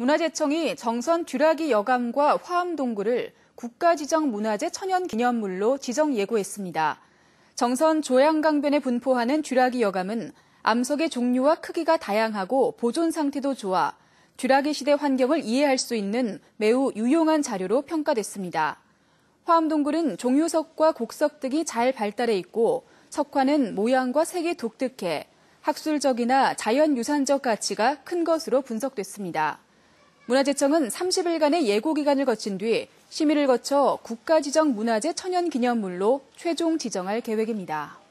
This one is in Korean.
문화재청이 정선 듀라기 여감과 화암동굴을 국가지정 문화재 천연기념물로 지정 예고했습니다. 정선 조양강변에 분포하는 듀라기 여감은 암석의 종류와 크기가 다양하고 보존 상태도 좋아 듀라기 시대 환경을 이해할 수 있는 매우 유용한 자료로 평가됐습니다. 화암동굴은 종유석과 곡석 등이 잘 발달해 있고 석화는 모양과 색이 독특해 학술적이나 자연유산적 가치가 큰 것으로 분석됐습니다. 문화재청은 30일간의 예고 기간을 거친 뒤 심의를 거쳐 국가지정 문화재 천연기념물로 최종 지정할 계획입니다.